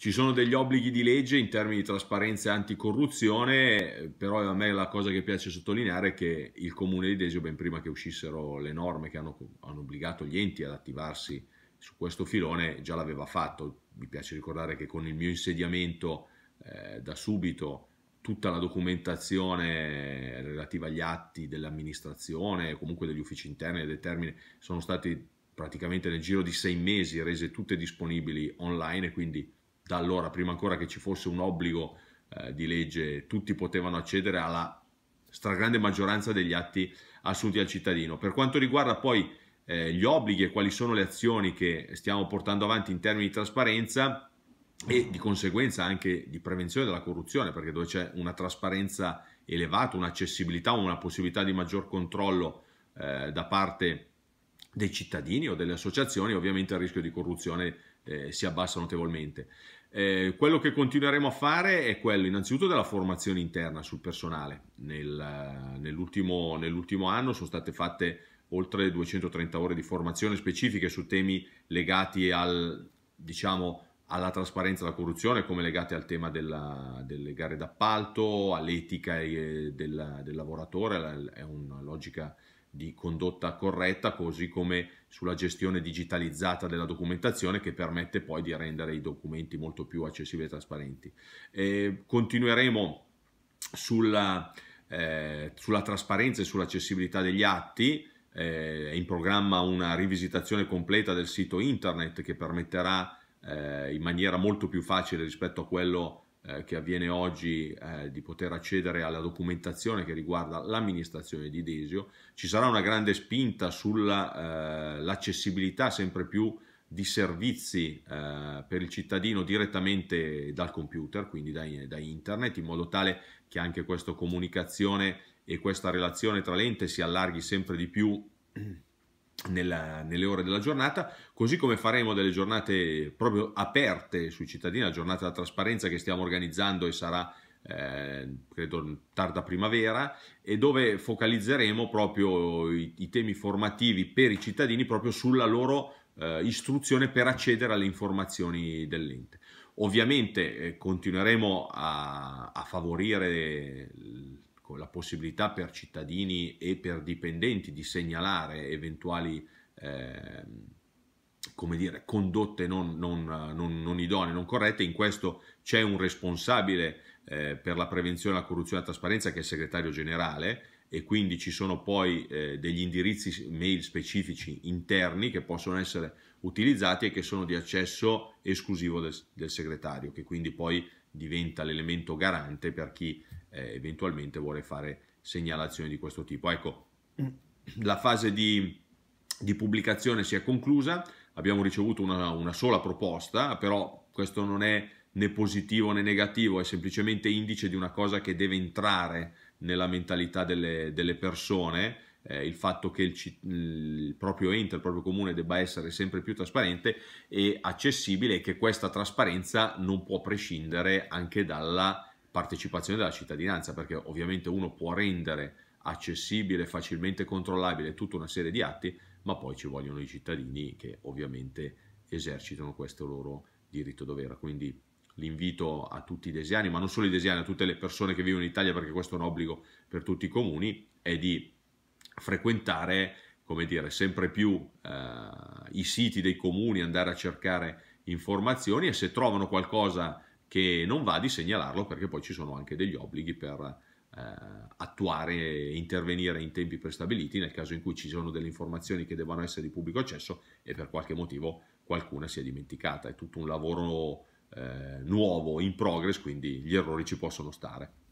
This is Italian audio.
Ci sono degli obblighi di legge in termini di trasparenza e anticorruzione, però a me la cosa che piace sottolineare è che il Comune di Desio, ben prima che uscissero le norme che hanno, hanno obbligato gli enti ad attivarsi su questo filone, già l'aveva fatto. Mi piace ricordare che con il mio insediamento eh, da subito tutta la documentazione relativa agli atti dell'amministrazione, comunque degli uffici interni, e dei termini, sono stati praticamente nel giro di sei mesi rese tutte disponibili online e quindi da allora, prima ancora che ci fosse un obbligo eh, di legge, tutti potevano accedere alla stragrande maggioranza degli atti assunti al cittadino. Per quanto riguarda poi eh, gli obblighi e quali sono le azioni che stiamo portando avanti in termini di trasparenza e di conseguenza anche di prevenzione della corruzione, perché dove c'è una trasparenza elevata, un'accessibilità, una possibilità di maggior controllo eh, da parte di dei cittadini o delle associazioni, ovviamente il rischio di corruzione eh, si abbassa notevolmente. Eh, quello che continueremo a fare è quello innanzitutto della formazione interna sul personale. Nel, eh, nell'ultimo, nell'ultimo anno sono state fatte oltre 230 ore di formazione specifiche su temi legati al, diciamo, alla trasparenza della corruzione, come legati al tema della, delle gare d'appalto, all'etica eh, del, del lavoratore, è una logica di condotta corretta, così come sulla gestione digitalizzata della documentazione che permette poi di rendere i documenti molto più accessibili e trasparenti. E continueremo sulla, eh, sulla, trasparenza e sull'accessibilità degli atti, eh, è in programma una rivisitazione completa del sito internet che permetterà eh, in maniera molto più facile rispetto a quello eh, che avviene oggi eh, di poter accedere alla documentazione che riguarda l'amministrazione di Desio. Ci sarà una grande spinta sull'accessibilità eh, sempre più di servizi eh, per il cittadino direttamente dal computer, quindi da, da, internet, in modo tale che anche questa comunicazione e questa relazione tra l'ente si allarghi sempre di più nella, nelle ore della giornata, così come faremo delle giornate proprio aperte sui cittadini, la giornata della trasparenza che stiamo organizzando e sarà eh, credo tarda primavera e dove focalizzeremo proprio i, i temi formativi per i cittadini proprio sulla loro eh, istruzione per accedere alle informazioni dell'ente. Ovviamente eh, continueremo a, a favorire ecco, la possibilità per cittadini e per dipendenti di segnalare eventuali eh, come dire, condotte non, non, non, non, idonee, non corrette, in questo c'è un responsabile eh, per la prevenzione della corruzione e la trasparenza che è il segretario generale e quindi ci sono poi eh, degli indirizzi mail specifici interni che possono essere utilizzati e che sono di accesso esclusivo del, del segretario, che quindi poi diventa l'elemento garante per chi eh, eventualmente vuole fare segnalazioni di questo tipo. Ecco, la fase di, di pubblicazione si è conclusa, abbiamo ricevuto una, una sola proposta, però questo non è né positivo né negativo, è semplicemente indice di una cosa che deve entrare nella mentalità delle, delle persone, eh, il fatto che il, il, proprio ente, il proprio comune debba essere sempre più trasparente e accessibile e che questa trasparenza non può prescindere anche dalla partecipazione della cittadinanza, perché ovviamente uno può rendere accessibile, facilmente controllabile tutta una serie di atti, ma poi ci vogliono i cittadini che ovviamente esercitano questo loro diritto dovere. Quindi l'invito a tutti i desiani, ma non solo i desiani, a tutte le persone che vivono in Italia, perché questo è un obbligo per tutti i comuni, è di frequentare, come dire, sempre più eh, i siti dei comuni, andare a cercare informazioni e se trovano qualcosa che non va di segnalarlo perché poi ci sono anche degli obblighi per eh, attuare e intervenire in tempi prestabiliti nel caso in cui ci sono delle informazioni che devono essere di pubblico accesso e per qualche motivo qualcuna si è dimenticata. È tutto un lavoro eh, nuovo, in progress, quindi gli errori ci possono stare.